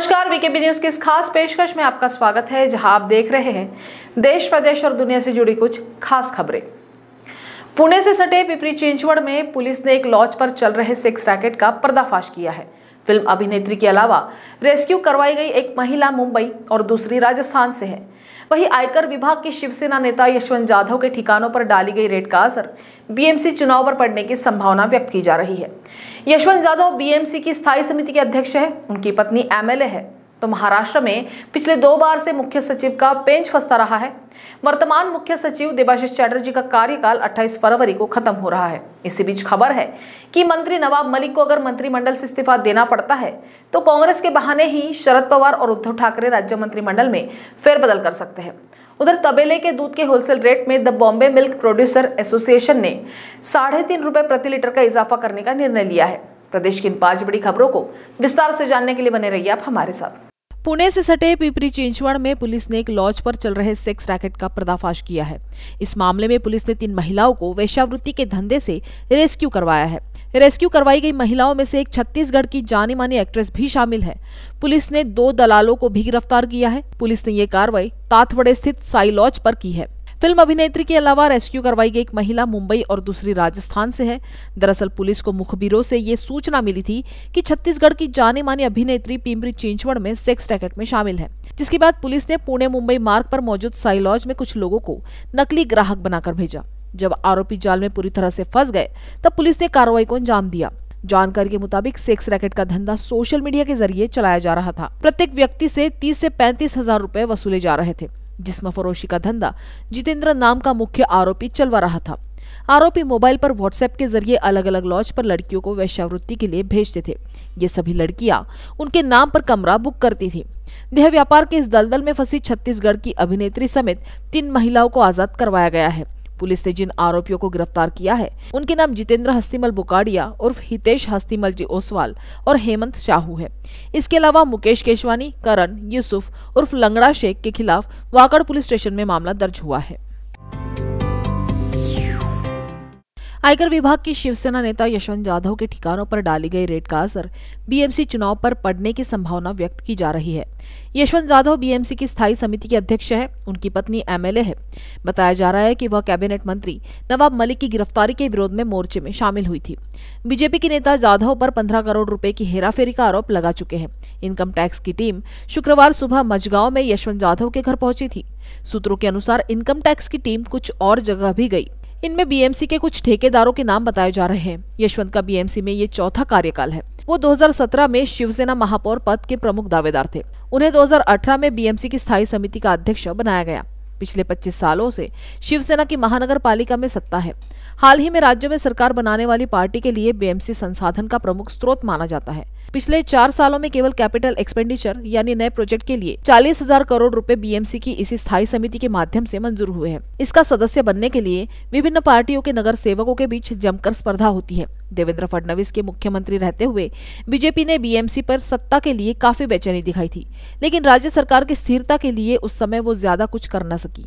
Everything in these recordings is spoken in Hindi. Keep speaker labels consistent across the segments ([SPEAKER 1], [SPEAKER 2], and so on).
[SPEAKER 1] नमस्कार वीकेबी न्यूज की इस खास पेशकश में आपका स्वागत है जहां आप देख रहे हैं देश प्रदेश और दुनिया से जुड़ी कुछ खास खबरें पुणे से सटे पिपरी चिंचवड़ में पुलिस ने एक लॉज पर चल रहे सेक्स रैकेट का पर्दाफाश किया है फिल्म अभिनेत्री के अलावा रेस्क्यू करवाई गई एक महिला मुंबई और दूसरी राजस्थान से है वहीं आयकर विभाग के शिवसेना नेता यशवंत जाधव के ठिकानों पर डाली गई रेड का असर बीएमसी चुनाव पर पड़ने की संभावना व्यक्त की जा रही है यशवंत जाधव बीएमसी की स्थायी समिति के अध्यक्ष है उनकी पत्नी एमएलए है तो महाराष्ट्र में पिछले दो बार से मुख्य सचिव का पेंच फंसता रहा है वर्तमान मुख्य सचिव देवाशीष चैटर्जी का कार्यकाल 28 फरवरी को खत्म हो रहा है इसी बीच खबर है कि मंत्री नवाब मलिक को अगर मंत्रिमंडल से इस्तीफा देना पड़ता है तो कांग्रेस के बहाने ही शरद पवार और उद्धव ठाकरे राज्य मंत्रिमंडल में फेरबदल कर सकते हैं उधर तबेले के दूध के होलसेल रेट में the Bombay milk producer association ने साढ़े तीन रुपए प्रति लीटर का इजाफा करने का निर्णय लिया है प्रदेश की इन पांच बड़ी खबरों को विस्तार से जानने के लिए बने रहिए आप हमारे साथ पुणे से सटे पिपरी चिंचवड़ में पुलिस ने एक लॉज पर चल रहे सेक्स रैकेट का पर्दाफाश किया है इस मामले में पुलिस ने तीन महिलाओं को वेश्यावृत्ति के धंधे से रेस्क्यू करवाया है रेस्क्यू करवाई गई महिलाओं में से एक छत्तीसगढ़ की जानी मानी एक्ट्रेस भी शामिल है पुलिस ने दो दलालों को भी गिरफ्तार किया है पुलिस ने ये कार्रवाई ताथवड़े स्थित साई लॉज पर की है फिल्म अभिनेत्री के अलावा रेस्क्यू करवाई गई एक महिला मुंबई और दूसरी राजस्थान से है दरअसल पुलिस को मुखबिरों से ये सूचना मिली थी कि छत्तीसगढ़ की जाने मानी अभिनेत्री पिंपरी चिंचवड़ में सेक्स रैकेट में शामिल है जिसके बाद पुलिस ने पुणे मुंबई मार्ग पर मौजूद साइलॉज में कुछ लोगों को नकली ग्राहक बनाकर भेजा जब आरोपी जाल में पूरी तरह से फंस गए तब पुलिस ने कार्रवाई को अंजाम दिया जानकारी के मुताबिक सेक्स रैकेट का धंधा सोशल मीडिया के जरिए चलाया जा रहा था प्रत्येक व्यक्ति से 30 से पैंतीस हजार रूपए वसूले जा रहे थे जिसमें फरोशी का धंधा जितेंद्र नाम का मुख्य आरोपी चलवा रहा था आरोपी मोबाइल पर व्हाट्सएप के जरिए अलग अलग लॉज पर लड़कियों को वैश्यावृत्ति के लिए भेजते थे ये सभी लड़कियां उनके नाम पर कमरा बुक करती थी देह व्यापार के इस दलदल में फंसी छत्तीसगढ़ की अभिनेत्री समेत तीन महिलाओं को आजाद करवाया गया है पुलिस ने जिन आरोपियों को गिरफ्तार किया है उनके नाम जितेंद्र हस्तीमल बुकाड़िया उर्फ हितेश हस्तीमल जी ओसवाल और हेमंत शाहू है इसके अलावा मुकेश केशवानी करण यूसुफ उर्फ लंगड़ा शेख के खिलाफ वाकड़ पुलिस स्टेशन में मामला दर्ज हुआ है आयकर विभाग की शिवसेना नेता यशवंत जाधव के ठिकानों पर डाली गई रेड का असर बीएमसी चुनाव पर पड़ने की संभावना व्यक्त की जा रही है यशवंत जाधव बीएमसी की स्थायी समिति के अध्यक्ष है उनकी पत्नी एमएलए है बताया जा रहा है कि वह कैबिनेट मंत्री नवाब मलिक की गिरफ्तारी के विरोध में मोर्चे में शामिल हुई थी बीजेपी के नेता जाधव पर पंद्रह करोड़ रूपए की हेराफेरी का आरोप लगा चुके हैं इनकम टैक्स की टीम शुक्रवार सुबह मजगांव में यशवंत जाधव के घर पहुंची थी सूत्रों के अनुसार इनकम टैक्स की टीम कुछ और जगह भी गई इनमें बीएमसी के कुछ ठेकेदारों के नाम बताए जा रहे हैं यशवंत का बीएमसी में ये चौथा कार्यकाल है वो 2017 में शिवसेना महापौर पद के प्रमुख दावेदार थे उन्हें 2018 में बीएमसी की स्थायी समिति का अध्यक्ष बनाया गया पिछले 25 सालों से शिवसेना की महानगर पालिका में सत्ता है हाल ही में राज्य में सरकार बनाने वाली पार्टी के लिए बीएमसी संसाधन का प्रमुख स्रोत माना जाता है पिछले चार सालों में केवल कैपिटल एक्सपेंडिचर यानी नए प्रोजेक्ट के लिए चालीस हजार करोड़ रूपए बीएमसी की इसी स्थायी समिति के माध्यम से मंजूर हुए हैं इसका सदस्य बनने के लिए विभिन्न पार्टियों के नगर सेवकों के बीच जमकर स्पर्धा होती है देवेंद्र फडणवीस के मुख्यमंत्री रहते हुए बीजेपी ने बीएमसी पर सत्ता के लिए काफी बेचैनी दिखाई थी लेकिन राज्य सरकार की स्थिरता के लिए उस समय वो ज्यादा कुछ कर न सकी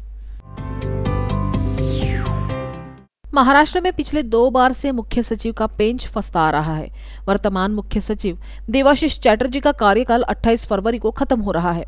[SPEAKER 1] महाराष्ट्र में पिछले दो बार से मुख्य सचिव का पेंच फंसता रहा है वर्तमान मुख्य सचिव देवाशीष चैटर्जी का कार्यकाल 28 फरवरी को खत्म हो रहा है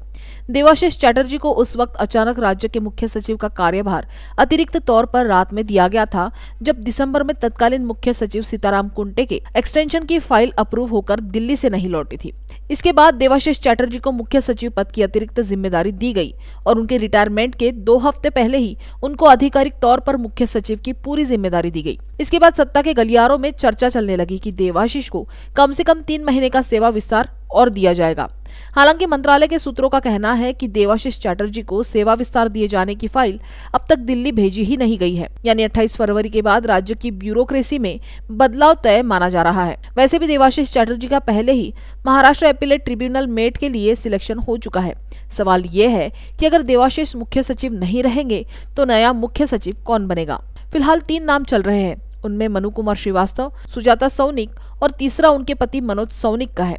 [SPEAKER 1] देवाशीष चैटर्जी को उस वक्त अचानक राज्य के मुख्य सचिव का कार्यभार अतिरिक्त तौर पर रात में दिया गया था जब दिसंबर में तत्कालीन मुख्य सचिव सीताराम कुंटे के एक्सटेंशन की फाइल अप्रूव होकर दिल्ली से नहीं लौटी थी इसके बाद देवाशीष चैटर्जी को मुख्य सचिव पद की अतिरिक्त जिम्मेदारी दी गई और उनके रिटायरमेंट के दो हफ्ते पहले ही उनको आधिकारिक तौर पर मुख्य सचिव की पूरी जिम्मेदारी दी गई इसके बाद सत्ता के गलियारों में चर्चा चलने लगी कि देवाशीष को कम से कम तीन महीने का सेवा विस्तार और दिया जाएगा हालांकि मंत्रालय के सूत्रों का कहना है कि देवाशीष चैटर्जी को सेवा विस्तार दिए जाने की फाइल अब तक दिल्ली भेजी ही नहीं गई है यानी 28 फरवरी के बाद राज्य की ब्यूरोक्रेसी में बदलाव तय माना जा रहा है वैसे भी देवाशीष चैटर्जी का पहले ही महाराष्ट्र एपिलेट ट्रिब्यूनल मेट के लिए सिलेक्शन हो चुका है सवाल ये है की अगर देवाशीष मुख्य सचिव नहीं रहेंगे तो नया मुख्य सचिव कौन बनेगा फिलहाल तीन नाम चल रहे हैं उनमें मनु कुमार श्रीवास्तव सुजाता सौनिक और तीसरा उनके पति मनोज सौनिक का है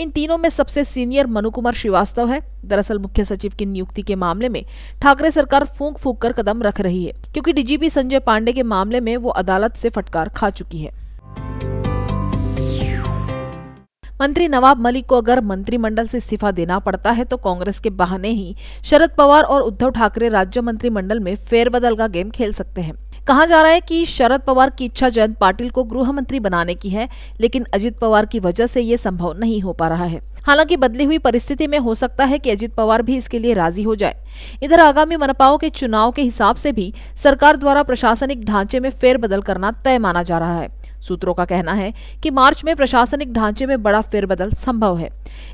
[SPEAKER 1] इन तीनों में सबसे सीनियर मनु कुमार श्रीवास्तव है दरअसल मुख्य सचिव की नियुक्ति के मामले में ठाकरे सरकार फूंक फूंक कर कदम रख रही है क्योंकि डीजीपी संजय पांडे के मामले में वो अदालत से फटकार खा चुकी है मंत्री नवाब मलिक को अगर मंत्रिमंडल से इस्तीफा देना पड़ता है तो कांग्रेस के बहाने ही शरद पवार और उद्धव ठाकरे राज्य मंत्रिमंडल में फेरबदल का गेम खेल सकते हैं कहा जा रहा है कि शरद पवार की इच्छा जयंत पाटिल को गृह मंत्री बनाने की है लेकिन अजित पवार की वजह से ये संभव नहीं हो पा रहा है हालांकि बदली हुई परिस्थिति में हो सकता है कि अजित पवार भी इसके लिए राजी हो जाए इधर आगामी मनपाओं के चुनाव के हिसाब से भी सरकार द्वारा प्रशासनिक ढांचे में फेरबदल करना तय माना जा रहा है सूत्रों का कहना है कि मार्च में प्रशासनिक ढांचे में बड़ा फेरबदल संभव है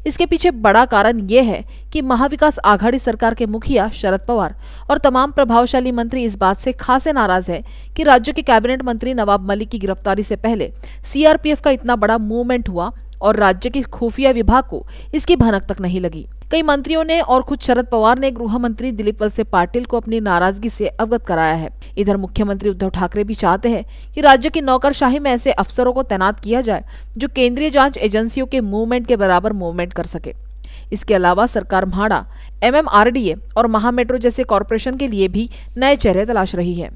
[SPEAKER 1] इसके पीछे बड़ा कारण यह है कि महाविकास आघाड़ी सरकार के मुखिया शरद पवार और तमाम प्रभावशाली मंत्री इस बात से खासे नाराज है कि राज्य के कैबिनेट मंत्री नवाब मलिक की गिरफ्तारी से पहले सीआरपीएफ का इतना बड़ा मूवमेंट हुआ और राज्य के खुफिया विभाग को इसकी भनक तक नहीं लगी कई मंत्रियों ने और खुद शरद पवार ने गृह मंत्री दिलीप वलसे पाटिल को अपनी नाराजगी से अवगत कराया है इधर मुख्यमंत्री उद्धव ठाकरे भी चाहते हैं कि राज्य की नौकरशाही में ऐसे अफसरों को तैनात किया जाए जो केंद्रीय जांच एजेंसियों के मूवमेंट के बराबर मूवमेंट कर सके इसके अलावा सरकार म्हाड़ा एमएमआरडीए और महामेट्रो जैसे कॉरपोरेशन के लिए भी नए चेहरे तलाश रही है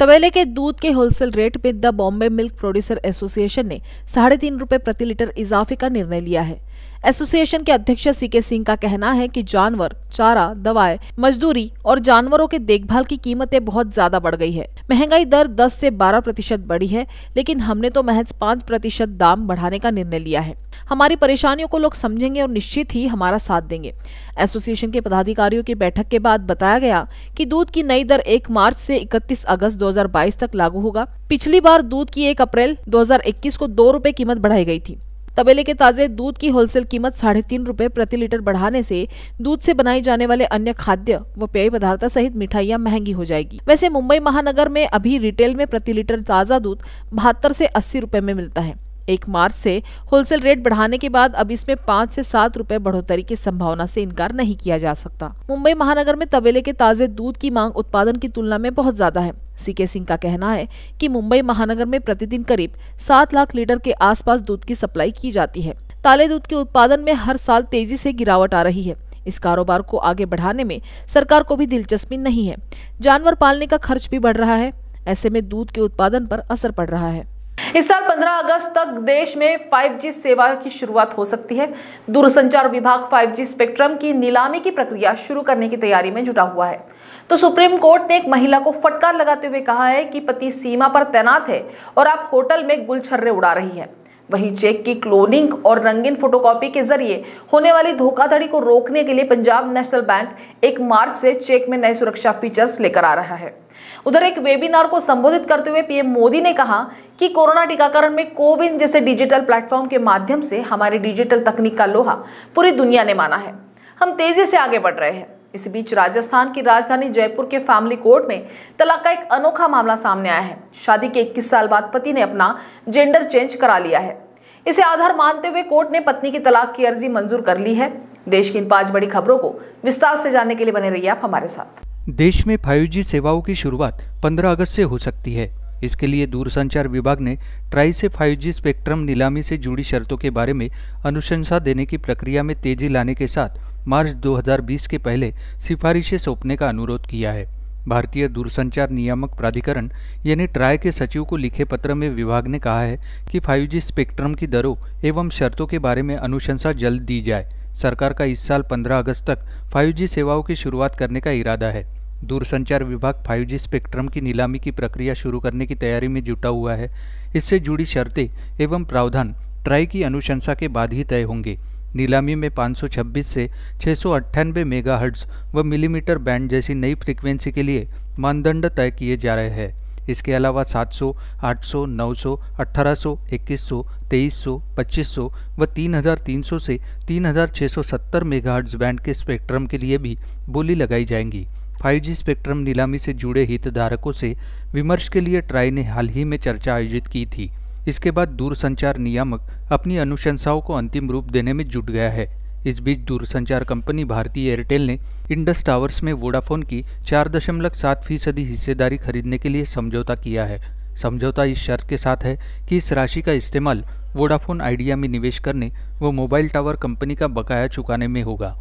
[SPEAKER 1] तबेले के दूध के होलसेल रेट में the Bombay milk producer association ने साढ़े तीन रुपये प्रति लीटर इजाफे का निर्णय लिया है एसोसिएशन के अध्यक्ष सीके सिंह का कहना है कि जानवर चारा दवाएं मजदूरी और जानवरों के देखभाल की कीमतें बहुत ज्यादा बढ़ गई है महंगाई दर 10 से 12 प्रतिशत बढ़ी है लेकिन हमने तो महज 5 प्रतिशत दाम बढ़ाने का निर्णय लिया है हमारी परेशानियों को लोग समझेंगे और निश्चित ही हमारा साथ देंगे एसोसिएशन के पदाधिकारियों की बैठक के बाद बताया गया कि दूध की नई दर 1 मार्च से 31 अगस्त 2022 तक लागू होगा पिछली बार दूध की 1 अप्रैल 2021 को दो रूपए कीमत बढ़ाई गई थी तबेले के ताजे दूध की होलसेल कीमत साढ़े तीन रूपए प्रति लीटर बढ़ाने से दूध से बनाई जाने वाले अन्य खाद्य व पेय पदार्थ सहित मिठाइयाँ महंगी हो जाएगी वैसे मुंबई महानगर में अभी रिटेल में प्रति लीटर ताजा दूध बहत्तर से अस्सी रूपए में मिलता है एक मार्च से होलसेल रेट बढ़ाने के बाद अब इसमें पाँच से सात रुपए बढ़ोतरी की संभावना से इनकार नहीं किया जा सकता मुंबई महानगर में तबेले के ताजे दूध की मांग उत्पादन की तुलना में बहुत ज्यादा है सीके सिंह का कहना है कि मुंबई महानगर में प्रतिदिन करीब सात लाख लीटर के आसपास दूध की सप्लाई की जाती है ताले दूध के उत्पादन में हर साल तेजी से गिरावट आ रही है इस कारोबार को आगे बढ़ाने में सरकार को भी दिलचस्पी नहीं है जानवर पालने का खर्च भी बढ़ रहा है ऐसे में दूध के उत्पादन पर असर पड़ रहा है इस साल 15 अगस्त तक देश में 5G सेवा की शुरुआत हो सकती है दूरसंचार विभाग 5G स्पेक्ट्रम की नीलामी की प्रक्रिया शुरू करने की तैयारी में जुटा हुआ है तो सुप्रीम कोर्ट ने एक महिला को फटकार लगाते हुए कहा है कि पति सीमा पर तैनात है और आप होटल में गुलछर्रे उड़ा रही है वही चेक की क्लोनिंग और रंगीन फोटोकॉपी के जरिए होने वाली धोखाधड़ी को रोकने के लिए पंजाब नेशनल बैंक एक मार्च से चेक में नए सुरक्षा फीचर्स लेकर आ रहा है उधर एक वेबिनार को संबोधित करते हुए पीएम मोदी ने कहा कि कोरोना टीकाकरण में कोविन जैसे डिजिटल प्लेटफॉर्म के माध्यम से हमारी डिजिटल तकनीक का लोहा पूरी दुनिया ने माना है हम तेजी से आगे बढ़ रहे हैं इस बीच राजस्थान की राजधानी जयपुर के फैमिली कोर्ट में तलाक का एक अनोखा मामला सामने आया है शादी के 21 साल बाद पति ने अपना जेंडर चेंज करा लिया है इसे आधार मानते हुए कोर्ट ने पत्नी की तलाक की अर्जी मंजूर कर ली है देश की इन पांच बड़ी खबरों को विस्तार से जानने के लिए बने रहिए आप हमारे साथ
[SPEAKER 2] देश में 5G सेवाओं की शुरुआत 15 अगस्त से हो सकती है इसके लिए दूरसंचार विभाग ने ट्राई से 5G स्पेक्ट्रम नीलामी से जुड़ी शर्तों के बारे में अनुशंसा देने की प्रक्रिया में तेजी लाने के साथ मार्च 2020 के पहले सिफारिशें सौंपने का अनुरोध किया है भारतीय दूरसंचार नियामक प्राधिकरण यानी ट्राई के सचिव को लिखे पत्र में विभाग ने कहा है कि 5G स्पेक्ट्रम की दरों एवं शर्तों के बारे में अनुशंसा जल्द दी जाए सरकार का इस साल 15 अगस्त तक 5G सेवाओं की शुरुआत करने का इरादा है दूरसंचार विभाग 5G स्पेक्ट्रम की नीलामी की प्रक्रिया शुरू करने की तैयारी में जुटा हुआ है इससे जुड़ी शर्तें एवं प्रावधान ट्राई की अनुशंसा के बाद ही तय होंगे नीलामी में 526 से छः सौ मेगाहर्ट्ज व मिलीमीटर बैंड जैसी नई फ्रीक्वेंसी के लिए मानदंड तय किए जा रहे हैं इसके अलावा 700, 800, 900, 1800, 2100, 2300, 2500 व 3300 से 3670 मेगाहर्ट्ज बैंड के स्पेक्ट्रम के लिए भी बोली लगाई जाएंगी 5G स्पेक्ट्रम नीलामी से जुड़े हितधारकों से विमर्श के लिए ट्राई ने हाल ही में चर्चा आयोजित की थी इसके बाद दूरसंचार नियामक अपनी अनुशंसाओं को अंतिम रूप देने में जुट गया है इस बीच दूरसंचार कंपनी भारतीय एयरटेल ने इंडस टावर्स में वोडाफोन की चार दशमलव सात फीसदी हिस्सेदारी खरीदने के लिए समझौता किया है समझौता इस शर्त के साथ है कि इस राशि का इस्तेमाल वोडाफोन आइडिया में निवेश करने व मोबाइल टावर कंपनी का बकाया चुकाने में होगा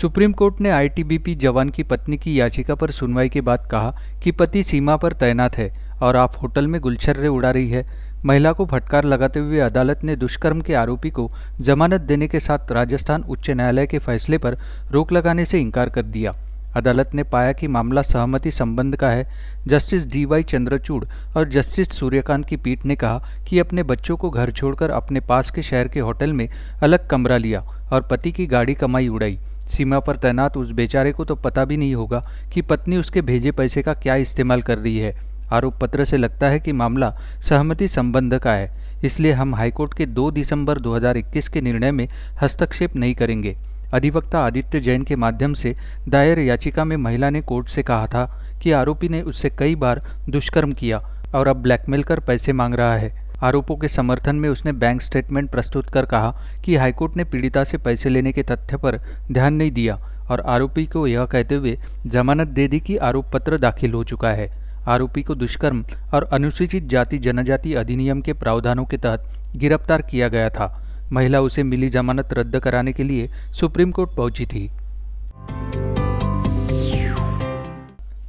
[SPEAKER 2] सुप्रीम कोर्ट ने आईटीबीपी जवान की पत्नी की याचिका पर सुनवाई के बाद कहा कि पति सीमा पर तैनात है और आप होटल में गुलछर्रे उड़ा रही है महिला को फटकार लगाते हुए अदालत ने दुष्कर्म के आरोपी को जमानत देने के साथ राजस्थान उच्च न्यायालय के फैसले पर रोक लगाने से इनकार कर दिया अदालत ने पाया कि मामला सहमति संबंध का है जस्टिस डी वाई चंद्रचूड़ और जस्टिस सूर्यकांत की पीठ ने कहा कि अपने बच्चों को घर छोड़कर अपने पास के शहर के होटल में अलग कमरा लिया और पति की गाड़ी कमाई उड़ाई सीमा पर तैनात उस बेचारे को तो पता भी नहीं होगा कि पत्नी उसके भेजे पैसे का क्या इस्तेमाल कर रही है आरोप पत्र से लगता है कि मामला सहमति संबंध का है इसलिए हम हाईकोर्ट के 2 दिसंबर 2021 के निर्णय में हस्तक्षेप नहीं करेंगे अधिवक्ता आदित्य जैन के माध्यम से दायर याचिका में महिला ने कोर्ट से कहा था कि आरोपी ने उससे कई बार दुष्कर्म किया और अब ब्लैकमेल कर पैसे मांग रहा है आरोपों के समर्थन में उसने बैंक स्टेटमेंट प्रस्तुत कर कहा कि हाईकोर्ट ने पीड़िता से पैसे लेने के तथ्य पर ध्यान नहीं दिया और आरोपी को यह कहते हुए जमानत दे दी कि आरोप पत्र दाखिल हो चुका है आरोपी को दुष्कर्म और अनुसूचित जाति जनजाति अधिनियम के प्रावधानों के तहत गिरफ्तार किया गया था महिला उसे मिली जमानत रद्द कराने के लिए सुप्रीम कोर्ट पहुंची थी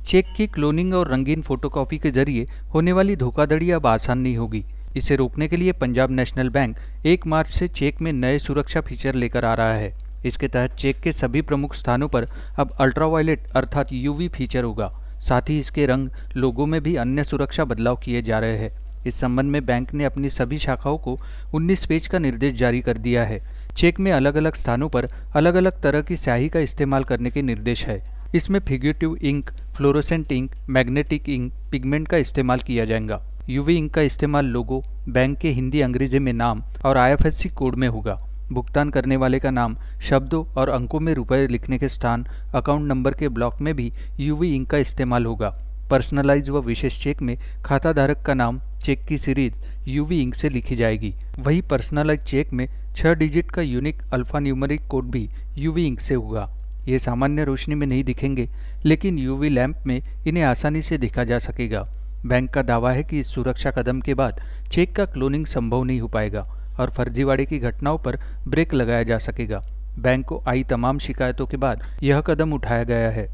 [SPEAKER 2] चेक की क्लोनिंग और रंगीन फोटोकॉपी के जरिए होने वाली धोखाधड़ी अब आसान नहीं होगी इसे रोकने के लिए पंजाब नेशनल बैंक एक मार्च से चेक में नए सुरक्षा फीचर लेकर आ रहा है इसके तहत चेक के सभी प्रमुख स्थानों पर अब अल्ट्रावायलेट अर्थात यूवी फीचर होगा साथ ही इसके रंग लोगों में भी अन्य सुरक्षा बदलाव किए जा रहे हैं इस संबंध में बैंक ने अपनी सभी शाखाओं को 19 पेज का निर्देश जारी कर दिया है चेक में अलग अलग स्थानों पर अलग अलग तरह की स्याही का इस्तेमाल करने के निर्देश है इसमें fugitive ink fluorescent ink magnetic ink pigment का इस्तेमाल किया जाएगा यूवी इंक का इस्तेमाल लोगो बैंक के हिंदी अंग्रेजी में नाम और आई कोड में होगा भुगतान करने वाले का नाम शब्दों और अंकों में रुपए लिखने के स्थान अकाउंट नंबर के ब्लॉक में भी यूवी इंक का इस्तेमाल होगा पर्सनलाइज व विशेष चेक में खाताधारक का नाम चेक की सीरीज यूवी इंक से लिखी जाएगी वही पर्सनलाइज चेक में छह डिजिट का यूनिक अल्फा न्यूमरिक कोड भी यूवी इंक से होगा ये सामान्य रोशनी में नहीं दिखेंगे लेकिन यूवी लैंप में इन्हें आसानी से देखा जा सकेगा बैंक का दावा है कि इस सुरक्षा कदम के बाद चेक का क्लोनिंग संभव नहीं हो पाएगा और फर्जीवाड़े की घटनाओं पर ब्रेक लगाया जा सकेगा बैंक को आई तमाम शिकायतों के बाद यह कदम उठाया गया है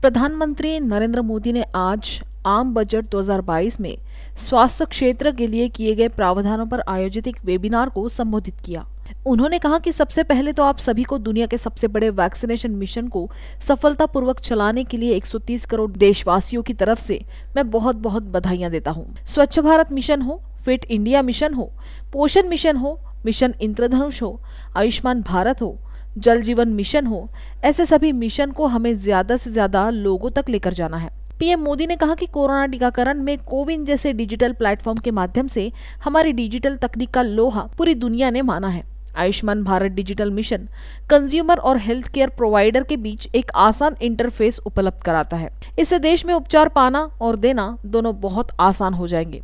[SPEAKER 1] प्रधानमंत्री नरेंद्र मोदी ने आज आम बजट 2022 में स्वास्थ्य क्षेत्र के लिए किए गए प्रावधानों पर आयोजित एक वेबिनार को संबोधित किया उन्होंने कहा कि सबसे पहले तो आप सभी को दुनिया के सबसे बड़े वैक्सीनेशन मिशन को सफलतापूर्वक चलाने के लिए 130 करोड़ देशवासियों की तरफ से मैं बहुत बहुत बधाइयां देता हूं। स्वच्छ भारत मिशन हो फिट इंडिया मिशन हो पोषण मिशन हो मिशन इंद्रधनुष हो आयुष्मान भारत हो जल जीवन मिशन हो ऐसे सभी मिशन को हमें ज्यादा से ज्यादा लोगों तक लेकर जाना है पीएम मोदी ने कहा कि कोरोना टीकाकरण में कोविन जैसे डिजिटल प्लेटफॉर्म के माध्यम से हमारी डिजिटल तकनीक का लोहा पूरी दुनिया ने माना है Ayushman Bharat digital mission consumer और हेल्थ केयर प्रोवाइडर के बीच एक आसान इंटरफेस उपलब्ध कराता है इससे देश में उपचार पाना और देना दोनों बहुत आसान हो जाएंगे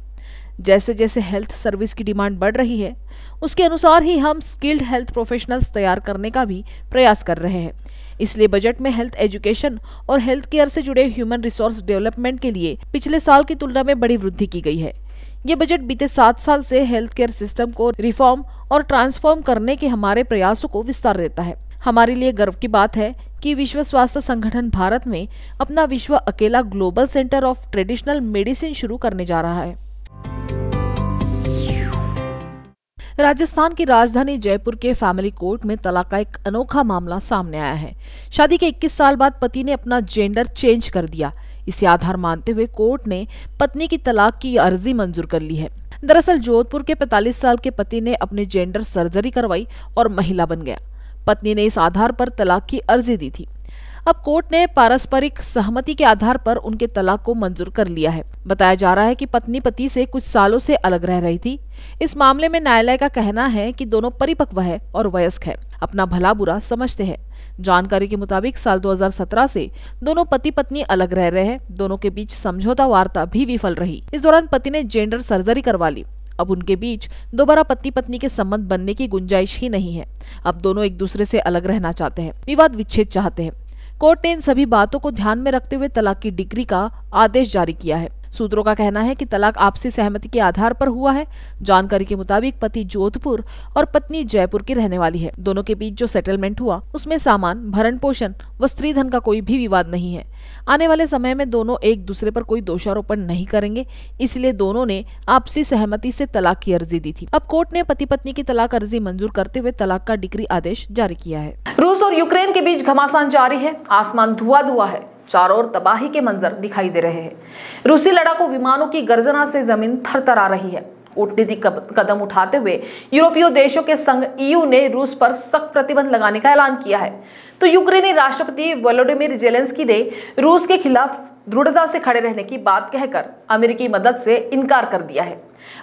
[SPEAKER 1] जैसे जैसे हेल्थ सर्विस की डिमांड बढ़ रही है उसके अनुसार ही हम स्किल्ड हेल्थ प्रोफेशनल्स तैयार करने का भी प्रयास कर रहे हैं इसलिए बजट में हेल्थ एजुकेशन और हेल्थ केयर से जुड़े ह्यूमन रिसोर्स डेवलपमेंट के लिए पिछले साल की तुलना में बड़ी वृद्धि की गई है ये बजट बीते सात साल से हेल्थ केयर सिस्टम को रिफॉर्म और ट्रांसफॉर्म करने के हमारे प्रयासों को विस्तार देता है हमारे लिए गर्व की बात है कि विश्व स्वास्थ्य संगठन भारत में अपना विश्व अकेला global centre of traditional medicine शुरू करने जा रहा है राजस्थान की राजधानी जयपुर के फैमिली कोर्ट में तलाक का एक अनोखा मामला सामने आया है शादी के 21 साल बाद पति ने अपना जेंडर चेंज कर दिया इसे आधार मानते हुए कोर्ट ने पत्नी की तलाक की अर्जी मंजूर कर ली है दरअसल जोधपुर के 45 साल के पति ने अपने जेंडर सर्जरी करवाई और महिला बन गया पत्नी ने इस आधार पर तलाक की अर्जी दी थी अब कोर्ट ने पारस्परिक सहमति के आधार पर उनके तलाक को मंजूर कर लिया है बताया जा रहा है कि पत्नी पति से कुछ सालों से अलग रह रही थी इस मामले में न्यायालय का कहना है कि दोनों परिपक्व है और वयस्क है अपना भला बुरा समझते हैं जानकारी के मुताबिक साल 2017 से दोनों पति पत्नी अलग रह रहे हैं दोनों के बीच समझौता वार्ता भी विफल रही इस दौरान पति ने जेंडर सर्जरी करवा ली अब उनके बीच दोबारा पति पत्नी के संबंध बनने की गुंजाइश ही नहीं है अब दोनों एक दूसरे से अलग रहना चाहते हैं विवाद विच्छेद चाहते हैं कोर्ट ने इन सभी बातों को ध्यान में रखते हुए तलाक की डिग्री का आदेश जारी किया है सूत्रों का कहना है कि तलाक आपसी सहमति के आधार पर हुआ है जानकारी के मुताबिक पति जोधपुर और पत्नी जयपुर की रहने वाली है दोनों के बीच जो सेटलमेंट हुआ उसमें सामान भरण पोषण व स्त्री धन का कोई भी विवाद नहीं है आने वाले समय में दोनों एक दूसरे पर कोई दोषारोपण नहीं करेंगे इसलिए दोनों ने आपसी सहमति से तलाक की अर्जी दी थी अब कोर्ट ने पति पत्नी की तलाक अर्जी मंजूर करते हुए तलाक का डिग्री आदेश जारी किया है रूस और यूक्रेन के बीच घमासान जारी है आसमान धुआ धुआ है चारों ओर तबाही के मंजर दिखाई दे रहे हैं रूसी लड़ाकू विमानों की गर्जना से जमीन थरथरा रही है कूटनीतिक कदम उठाते हुए यूरोपीय देशों के संघ ईयू ने रूस पर सख्त प्रतिबंध लगाने का ऐलान किया है तो यूक्रेनी राष्ट्रपति वोलोडिमिर जेलेंस्की ने रूस के खिलाफ दृढ़ता से खड़े रहने की बात कहकर अमेरिकी मदद से इनकार कर दिया है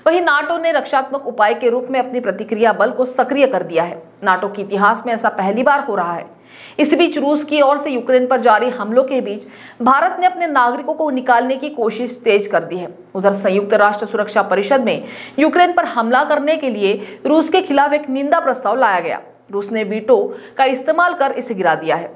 [SPEAKER 1] वहीं नाटो ने रक्षात्मक उपाय के रूप में अपनी प्रतिक्रिया बल को सक्रिय कर दिया है नाटो के इतिहास में ऐसा पहली बार हो रहा है इस बीच रूस की ओर से यूक्रेन पर जारी हमलों के बीच भारत ने अपने नागरिकों को निकालने की कोशिश तेज कर दी है उधर संयुक्त राष्ट्र सुरक्षा परिषद में यूक्रेन पर हमला करने के लिए रूस के खिलाफ एक निंदा प्रस्ताव लाया गया रूस ने वीटो का इस्तेमाल कर इसे गिरा दिया है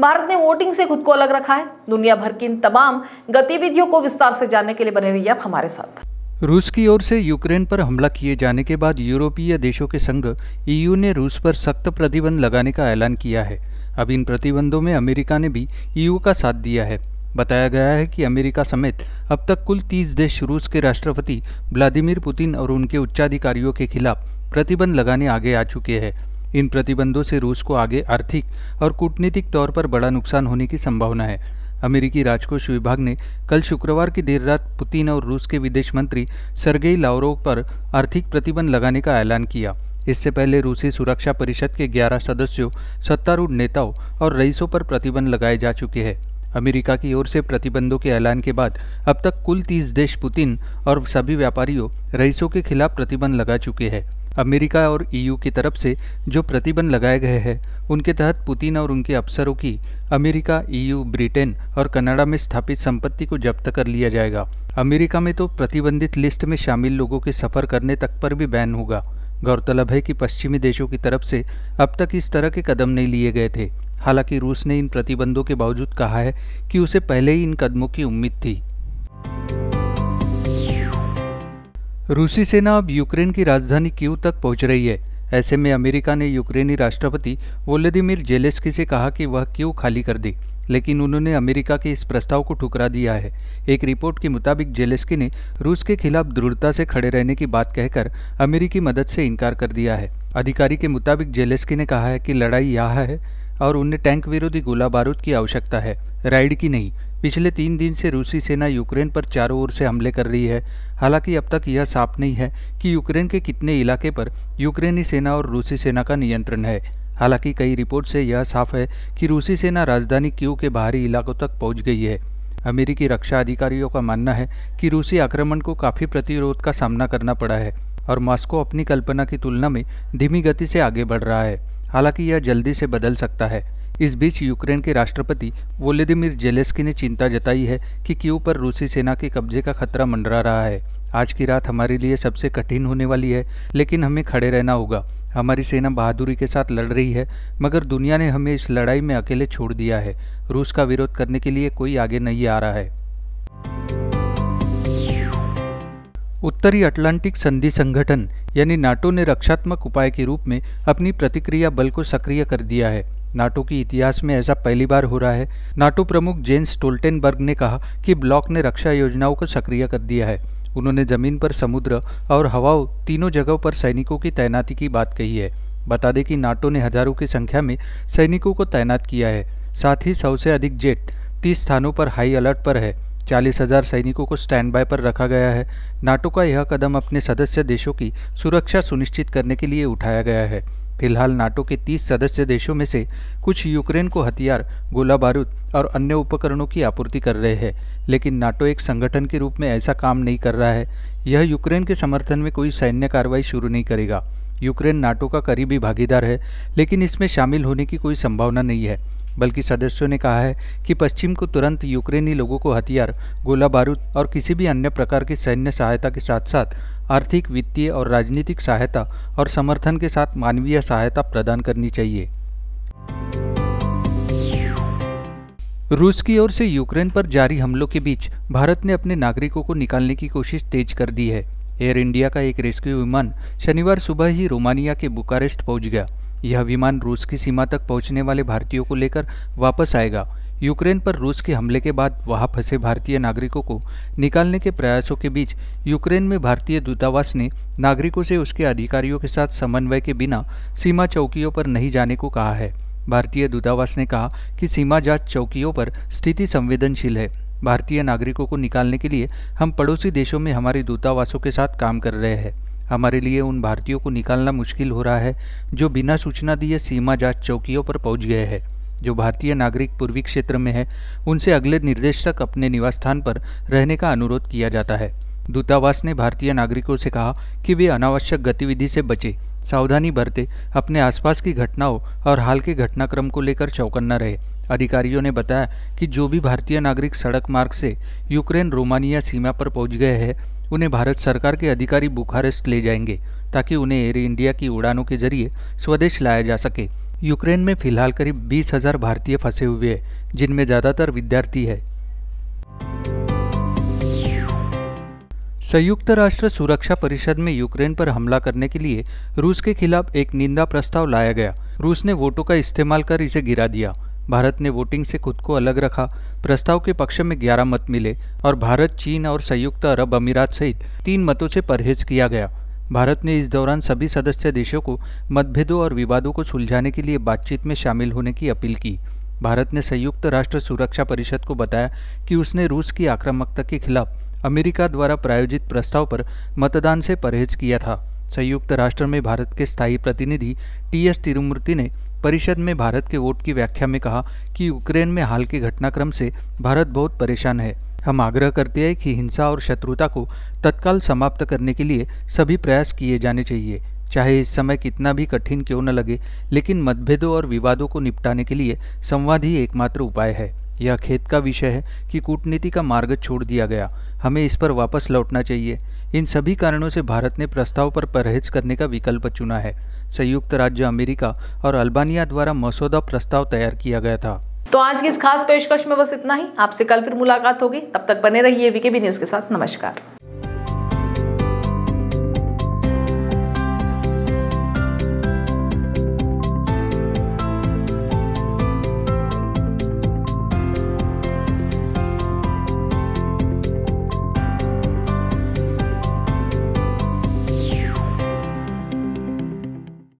[SPEAKER 1] भारत ने वोटिंग से खुद को अलग रखा है दुनिया भर की इन तमाम गतिविधियों को विस्तार से जानने के लिए बने रही आप हमारे साथ
[SPEAKER 2] रूस की ओर से यूक्रेन पर हमला किए जाने के बाद यूरोपीय देशों के संघ ईयू ने रूस पर सख्त प्रतिबंध लगाने का ऐलान किया है अब इन प्रतिबंधों में अमेरिका ने भी ईयू का साथ दिया है बताया गया है कि अमेरिका समेत अब तक कुल 30 देश रूस के राष्ट्रपति व्लादिमीर पुतिन और उनके उच्चाधिकारियों के खिलाफ प्रतिबंध लगाने आगे आ चुके हैं इन प्रतिबंधों से रूस को आगे आर्थिक और कूटनीतिक तौर पर बड़ा नुकसान होने की संभावना है अमेरिकी राजकोष विभाग ने कल शुक्रवार की देर रात पुतिन और रूस के विदेश मंत्री सरगेई लावरो पर आर्थिक प्रतिबंध लगाने का ऐलान किया इससे पहले रूसी सुरक्षा परिषद के 11 सदस्यों सत्तारूढ़ नेताओं और रईसों पर प्रतिबंध लगाए जा चुके हैं अमेरिका की ओर से प्रतिबंधों के ऐलान के बाद अब तक कुल 30 देश पुतिन और सभी व्यापारियों रईसों के खिलाफ प्रतिबंध लगा चुके हैं अमेरिका और ईयू की तरफ से जो प्रतिबंध लगाए गए हैं उनके तहत पुतिन और उनके अफसरों की अमेरिका ईयू ब्रिटेन और कनाडा में स्थापित संपत्ति को जब्त कर लिया जाएगा अमेरिका में तो प्रतिबंधित लिस्ट में शामिल लोगों के सफ़र करने तक पर भी बैन होगा गौरतलब है कि पश्चिमी देशों की तरफ से अब तक इस तरह के कदम नहीं लिए गए थे हालांकि रूस ने इन प्रतिबंधों के बावजूद कहा है कि उसे पहले ही इन कदमों की उम्मीद थी रूसी सेना अब यूक्रेन की राजधानी क्यू तक पहुंच रही है ऐसे में अमेरिका ने यूक्रेनी राष्ट्रपति वोलेदिमिर जेलेस्की से कहा कि वह क्यों खाली कर दे लेकिन उन्होंने अमेरिका के इस प्रस्ताव को ठुकरा दिया है एक रिपोर्ट के मुताबिक जेलेस्की ने रूस के खिलाफ दृढ़ता से खड़े रहने की बात कहकर अमेरिकी मदद से इनकार कर दिया है अधिकारी के मुताबिक जेलेस्की ने कहा है कि लड़ाई यह है और उन्हें टैंक विरोधी गोला बारूद की आवश्यकता है राइड की नहीं पिछले तीन दिन से रूसी सेना यूक्रेन पर चारों ओर से हमले कर रही है हालांकि अब तक यह साफ नहीं है कि यूक्रेन के कितने इलाके पर यूक्रेनी सेना और रूसी सेना का नियंत्रण है हालांकि कई रिपोर्ट से यह साफ है कि रूसी सेना राजधानी क्यू के बाहरी इलाकों तक पहुंच गई है अमेरिकी रक्षा अधिकारियों का मानना है कि रूसी आक्रमण को काफ़ी प्रतिरोध का सामना करना पड़ा है और मॉस्को अपनी कल्पना की तुलना में धीमी गति से आगे बढ़ रहा है हालांकि यह जल्दी से बदल सकता है इस बीच यूक्रेन के राष्ट्रपति वोलेदिमिर जेलेस्की ने चिंता जताई है कि क्यू पर रूसी सेना के कब्जे का खतरा मंडरा रहा है आज की रात हमारे लिए सबसे कठिन होने वाली है लेकिन हमें खड़े रहना होगा हमारी सेना बहादुरी के साथ लड़ रही है मगर दुनिया ने हमें इस लड़ाई में अकेले छोड़ दिया है रूस का विरोध करने के लिए कोई आगे नहीं आ रहा है उत्तरी अटलांटिक संधि संगठन यानी नाटो ने रक्षात्मक उपाय के रूप में अपनी प्रतिक्रिया बल को सक्रिय कर दिया है नाटो की इतिहास में ऐसा पहली बार हो रहा है नाटो प्रमुख जेन्स टोल्टेनबर्ग ने कहा कि ब्लॉक ने रक्षा योजनाओं को सक्रिय कर दिया है उन्होंने जमीन पर समुद्र और हवाओं तीनों जगहों पर सैनिकों की तैनाती की बात कही है बता दें कि नाटो ने हजारों की संख्या में सैनिकों को तैनात किया है साथ ही सौ से अधिक जेट तीस स्थानों पर हाई अलर्ट पर है चालीस हजार सैनिकों को स्टैंड बाय पर रखा गया है नाटो का यह कदम अपने सदस्य देशों की सुरक्षा सुनिश्चित करने के लिए उठाया गया है फिलहाल नाटो के 30 सदस्य देशों में से कुछ यूक्रेन को हथियार गोला बारूद और अन्य उपकरणों की आपूर्ति कर रहे हैं लेकिन नाटो एक संगठन के रूप में ऐसा काम नहीं कर रहा है यह यूक्रेन के समर्थन में कोई सैन्य कार्रवाई शुरू नहीं करेगा यूक्रेन नाटो का करीबी भागीदार है लेकिन इसमें शामिल होने की कोई संभावना नहीं है बल्कि सदस्यों ने कहा है कि पश्चिम को तुरंत यूक्रेनी लोगों को हथियार गोला बारूद और किसी भी अन्य प्रकार की सैन्य सहायता के साथ साथ आर्थिक वित्तीय और राजनीतिक सहायता और समर्थन के साथ मानवीय सहायता प्रदान करनी चाहिए रूस की ओर से यूक्रेन पर जारी हमलों के बीच भारत ने अपने नागरिकों को निकालने की कोशिश तेज कर दी है एयर इंडिया का एक रेस्क्यू विमान शनिवार सुबह ही रोमानिया के बुकारेस्ट पहुंच गया यह विमान रूस की सीमा तक पहुंचने वाले भारतीयों को लेकर वापस आएगा यूक्रेन पर रूस के हमले के बाद वहां फंसे भारतीय नागरिकों को निकालने के प्रयासों के बीच यूक्रेन में भारतीय दूतावास ने नागरिकों से उसके अधिकारियों के साथ समन्वय के बिना सीमा चौकियों पर नहीं जाने को कहा है भारतीय दूतावास ने कहा कि सीमा जांच चौकियों पर स्थिति संवेदनशील है भारतीय नागरिकों को निकालने के लिए हम पड़ोसी देशों में हमारे दूतावासों के साथ काम कर रहे हैं हमारे लिए उन भारतीयों को निकालना मुश्किल हो रहा है जो बिना सूचना दिए सीमा जांच चौकियों पर पहुंच गए हैं जो भारतीय नागरिक पूर्वी क्षेत्र में है उनसे अगले निर्देश तक अपने निवास स्थान पर रहने का अनुरोध किया जाता है दूतावास ने भारतीय नागरिकों से कहा कि वे अनावश्यक गतिविधि से बचे सावधानी बरते अपने आसपास की घटनाओं और हाल के घटनाक्रम को लेकर चौकन्ना रहे अधिकारियों ने बताया कि जो भी भारतीय नागरिक सड़क मार्ग से यूक्रेन रोमानिया सीमा पर पहुंच गए हैं उन्हें भारत सरकार के अधिकारी बुखारेस्ट ले जाएंगे ताकि उन्हें एयर इंडिया की उड़ानों के जरिए स्वदेश लाया जा सके यूक्रेन में फिलहाल करीब बीस हजार भारतीय फंसे हुए हैं जिनमें ज़्यादातर विद्यार्थी है संयुक्त राष्ट्र सुरक्षा परिषद में यूक्रेन पर हमला करने के लिए रूस के खिलाफ एक निंदा प्रस्ताव लाया गया रूस ने वोटों का इस्तेमाल कर इसे गिरा दिया भारत ने वोटिंग से खुद को अलग रखा प्रस्ताव के पक्ष में 11 मत मिले और भारत चीन और संयुक्त अरब अमीरात सहित तीन मतों से परहेज किया गया भारत ने इस दौरान सभी सदस्य देशों को मतभेदों और विवादों को सुलझाने के लिए बातचीत में शामिल होने की अपील की भारत ने संयुक्त राष्ट्र सुरक्षा परिषद को बताया कि उसने रूस की आक्रामकता के खिलाफ अमेरिका द्वारा प्रायोजित प्रस्ताव पर मतदान से परहेज किया था संयुक्त राष्ट्र में भारत के स्थायी प्रतिनिधि टी एस तिरुमूर्ति ने परिषद में भारत के वोट की व्याख्या में कहा कि यूक्रेन में हाल के घटनाक्रम से भारत बहुत परेशान है हम आग्रह करते हैं कि हिंसा और शत्रुता को तत्काल समाप्त करने के लिए सभी प्रयास किए जाने चाहिए चाहे इस समय कितना भी कठिन क्यों न लगे लेकिन मतभेदों और विवादों को निपटाने के लिए संवाद ही एकमात्र उपाय है यह खेत का विषय है कि कूटनीति का मार्ग छोड़ दिया गया हमें इस पर वापस लौटना चाहिए इन सभी कारणों से भारत ने प्रस्ताव पर परहेज करने का विकल्प चुना है संयुक्त राज्य अमेरिका और अल्बानिया द्वारा मसौदा प्रस्ताव तैयार किया गया था
[SPEAKER 1] तो आज की इस खास पेशकश में बस इतना ही आपसे कल फिर मुलाकात होगी तब तक बने रहिए वीकेबी न्यूज़ के साथ नमस्कार